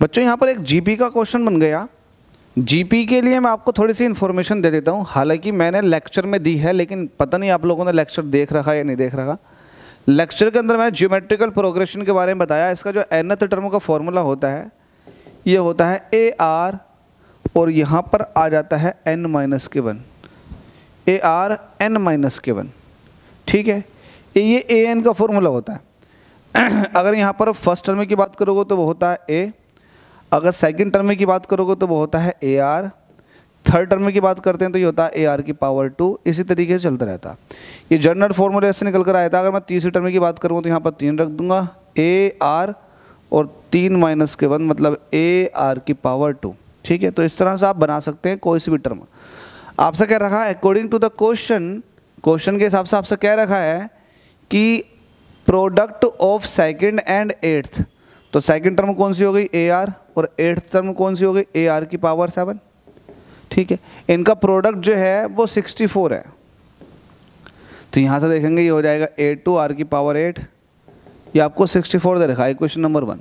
बच्चों यहाँ पर एक जीपी का क्वेश्चन बन गया जीपी के लिए मैं आपको थोड़ी सी इन्फॉर्मेशन दे देता हूँ हालांकि मैंने लेक्चर में दी है लेकिन पता नहीं आप लोगों ने लेक्चर देख रखा या नहीं देख रखा लेक्चर के अंदर मैंने ज्योमेट्रिकल प्रोग्रेशन के बारे में बताया इसका जो एनथ टर्म का फॉर्मूला होता है ये होता है ए आर और यहाँ पर आ जाता है एन माइनस के one a r n minus के वन ठीक है ये ए एन का फॉर्मूला होता है अगर यहाँ पर फर्स्ट टर्म की बात करोगे तो वो होता है ए अगर सेकेंड टर्म की बात करोगे तो वो होता है ए आर थर्ड टर्म की बात करते हैं तो ये होता है ए आर की पावर टू इसी तरीके से चलता रहता है ये जनरल फॉर्मूला से निकल कर आया था अगर मैं तीसरे टर्म की बात करूँगा तो यहाँ पर तीन रख दूंगा ए आर और तीन माइनस के वन मतलब ए आर की पावर टू ठीक है तो इस तरह से आप बना सकते हैं कोई सी भी टर्म आपसे कह रखा है according to the question question के हिसाब से आपसे कह रखा है कि product of second and eighth तो सेकंड टर्म कौन सी हो गई ए आर और एट्थ टर्म कौन सी हो गई ए आर की पावर सेवन ठीक है इनका प्रोडक्ट जो है वो सिक्सटी फोर है तो यहाँ से देखेंगे ये हो जाएगा ए टू आर की पावर एट ये आपको सिक्सटी फोर दे रखा है क्वेश्चन नंबर वन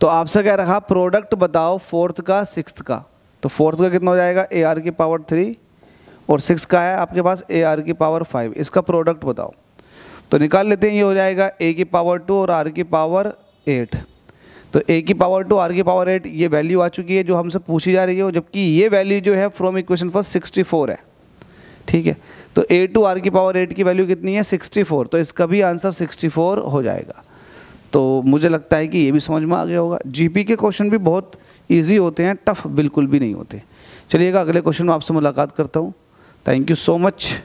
तो आपसे क्या रखा प्रोडक्ट बताओ फोर्थ का सिक्स का तो फोर्थ का कितना हो जाएगा ए आर की पावर थ्री और सिक्स का है आपके पास ए आर की पावर फाइव इसका प्रोडक्ट बताओ तो निकाल लेते हैं ये हो जाएगा ए की पावर टू और आर की पावर एट तो ए की पावर टू आर की पावर एट ये वैल्यू आ चुकी है जो हमसे पूछी जा रही है जबकि ये वैल्यू जो है from equation first sixty four है ठीक है तो ए टू आर की पावर एट की वैल्यू कितनी है सिक्सटी फोर तो इसका भी आंसर सिक्सटी फोर हो जाएगा तो मुझे लगता है कि ये भी समझ में आ गया होगा जीपी के क्वेश्चन भी बहुत ईजी होते हैं टफ बिल्कुल भी नहीं होते चलिएगा अगले क्वेश्चन में आपसे मुलाकात करता हूँ थैंक यू सो मच